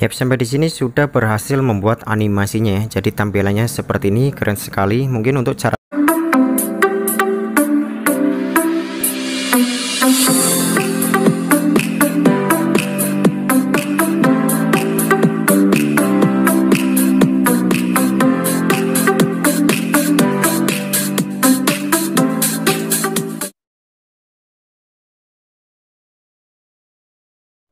Yap, sampai di sini sudah berhasil membuat animasinya ya. Jadi tampilannya seperti ini, keren sekali. Mungkin untuk cara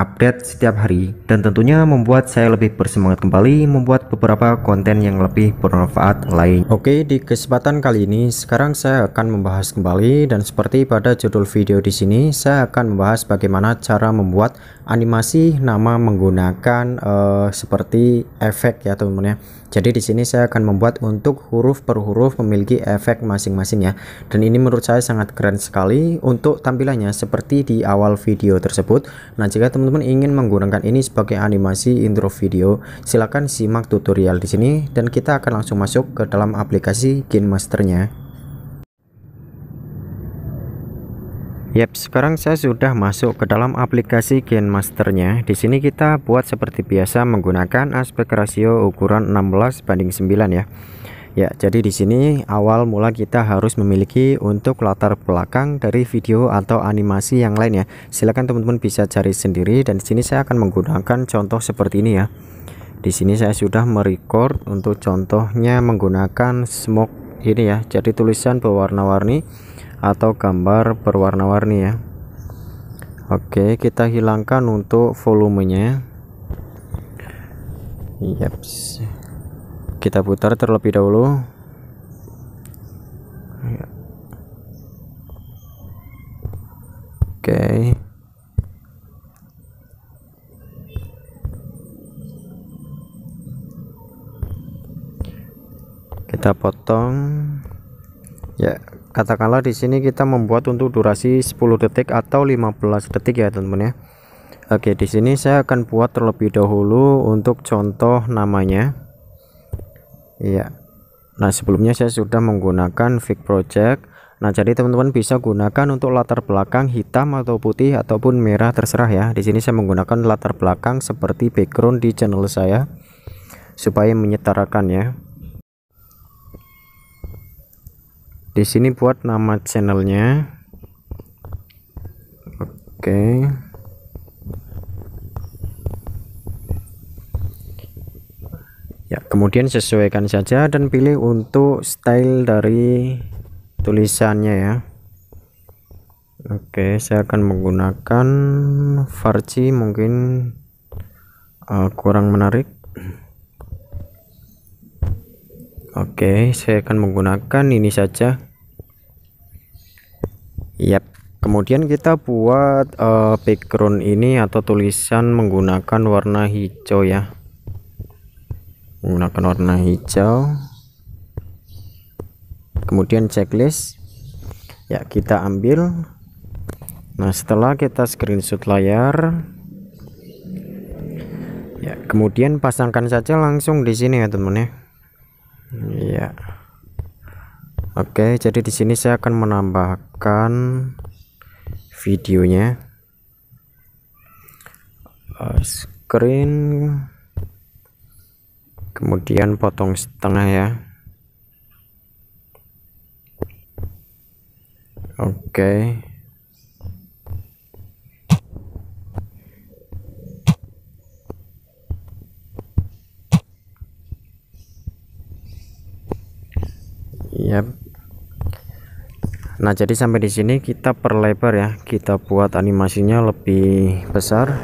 update setiap hari dan tentunya membuat saya lebih bersemangat kembali membuat beberapa konten yang lebih bermanfaat lain. Oke, di kesempatan kali ini sekarang saya akan membahas kembali dan seperti pada judul video di sini saya akan membahas bagaimana cara membuat animasi nama menggunakan uh, seperti efek ya teman-teman ya. Jadi di sini saya akan membuat untuk huruf per huruf memiliki efek masing-masing ya. Dan ini menurut saya sangat keren sekali untuk tampilannya seperti di awal video tersebut. Nah jika teman-teman ingin menggunakan ini sebagai animasi intro video, silakan simak tutorial di sini dan kita akan langsung masuk ke dalam aplikasi Game Masternya. Yap, sekarang saya sudah masuk ke dalam aplikasi Gen Masternya. Di sini kita buat seperti biasa menggunakan aspek rasio ukuran 16 banding 9 ya. Ya, jadi di sini awal mula kita harus memiliki untuk latar belakang dari video atau animasi yang lain ya. Silakan teman-teman bisa cari sendiri dan di sini saya akan menggunakan contoh seperti ini ya. Di sini saya sudah merecord untuk contohnya menggunakan smoke ini ya jadi tulisan berwarna-warni atau gambar berwarna-warni ya Oke kita hilangkan untuk volumenya Yaps. kita putar terlebih dahulu Oke okay. kita potong ya katakanlah di sini kita membuat untuk durasi 10 detik atau 15 detik ya teman-teman ya Oke di sini saya akan buat terlebih dahulu untuk contoh namanya Iya Nah sebelumnya saya sudah menggunakan fig project Nah jadi teman-teman bisa gunakan untuk latar belakang hitam atau putih ataupun merah terserah ya Di sini saya menggunakan latar belakang seperti background di channel saya Supaya menyetarakan ya di sini buat nama channelnya oke ya kemudian sesuaikan saja dan pilih untuk style dari tulisannya ya Oke, saya akan menggunakan Farci mungkin uh, kurang menarik. Oke, saya akan menggunakan ini saja. Yap. Kemudian kita buat uh, background ini atau tulisan menggunakan warna hijau ya. Menggunakan warna hijau. Kemudian checklist. Ya, kita ambil. Nah, setelah kita screenshot layar, ya kemudian pasangkan saja langsung di sini ya teman ya Iya. Oke, jadi di sini saya akan menambahkan videonya. Eh, screen kemudian potong setengah ya. Oke. Okay. ya nah jadi sampai di sini kita perlebar ya kita buat animasinya lebih besar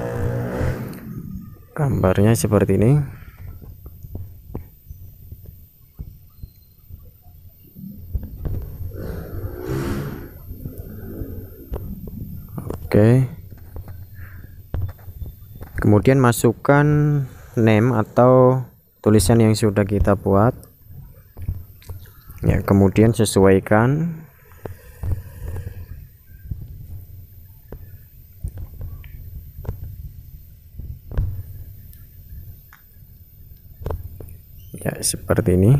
gambarnya seperti ini Oke. Kemudian masukkan name atau tulisan yang sudah kita buat ya kemudian sesuaikan ya seperti ini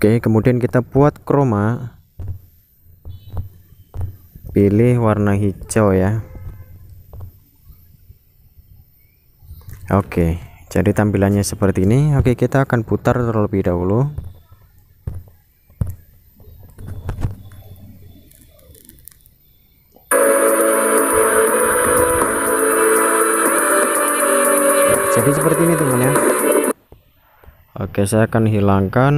Oke kemudian kita buat kroma pilih warna hijau ya Oke, jadi tampilannya seperti ini. Oke, kita akan putar terlebih dahulu. Jadi seperti ini teman ya. Oke, saya akan hilangkan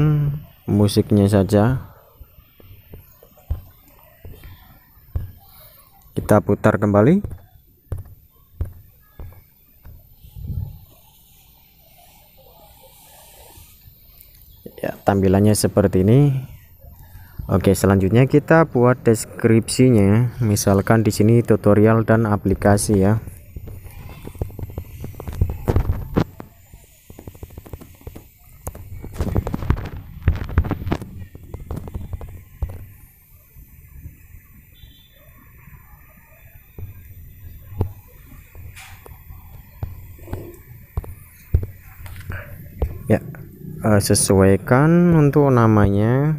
musiknya saja. Kita putar kembali. ya tampilannya seperti ini Oke selanjutnya kita buat deskripsinya misalkan di sini tutorial dan aplikasi ya uh, sesuaikan untuk namanya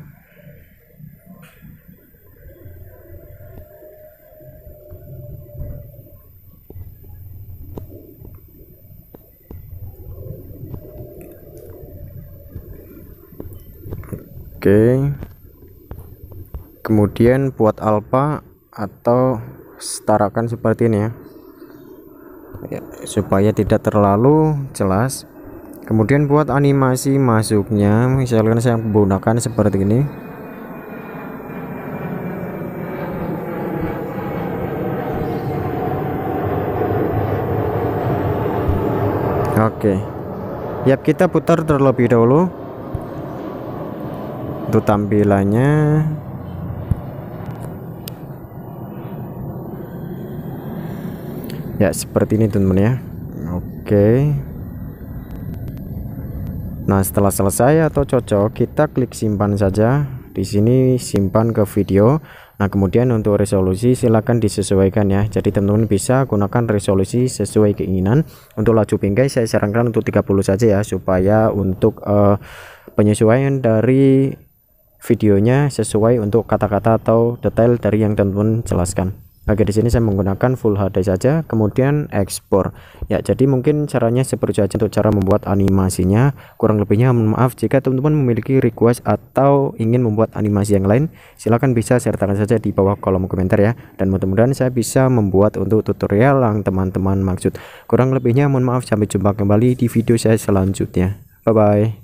Oke. Kemudian buat alpha atau setarakan seperti ini ya. ya supaya tidak terlalu jelas kemudian buat animasi masuknya misalkan saya menggunakan seperti ini oke Ya kita putar terlebih dahulu untuk tampilannya ya seperti ini teman-teman ya oke okay. Nah, setelah selesai atau cocok, kita klik simpan saja. Di sini simpan ke video. Nah, kemudian untuk resolusi silakan disesuaikan ya. Jadi teman-teman bisa gunakan resolusi sesuai keinginan. Untuk laju bingkai saya sarankan untuk 30 saja ya supaya untuk uh, penyesuaian dari videonya sesuai untuk kata-kata atau detail dari yang teman-teman jelaskan. Oke, di sini saya menggunakan Full HD saja, kemudian ekspor. Ya, jadi mungkin caranya seperti saja untuk cara membuat animasinya. Kurang lebihnya mohon maaf jika teman-teman memiliki request atau ingin membuat animasi yang lain, silahkan bisa sertakan saja di bawah kolom komentar ya. Dan mudah-mudahan saya bisa membuat untuk tutorial yang teman-teman maksud. Kurang lebihnya mohon maaf sampai jumpa kembali di video saya selanjutnya. Bye bye.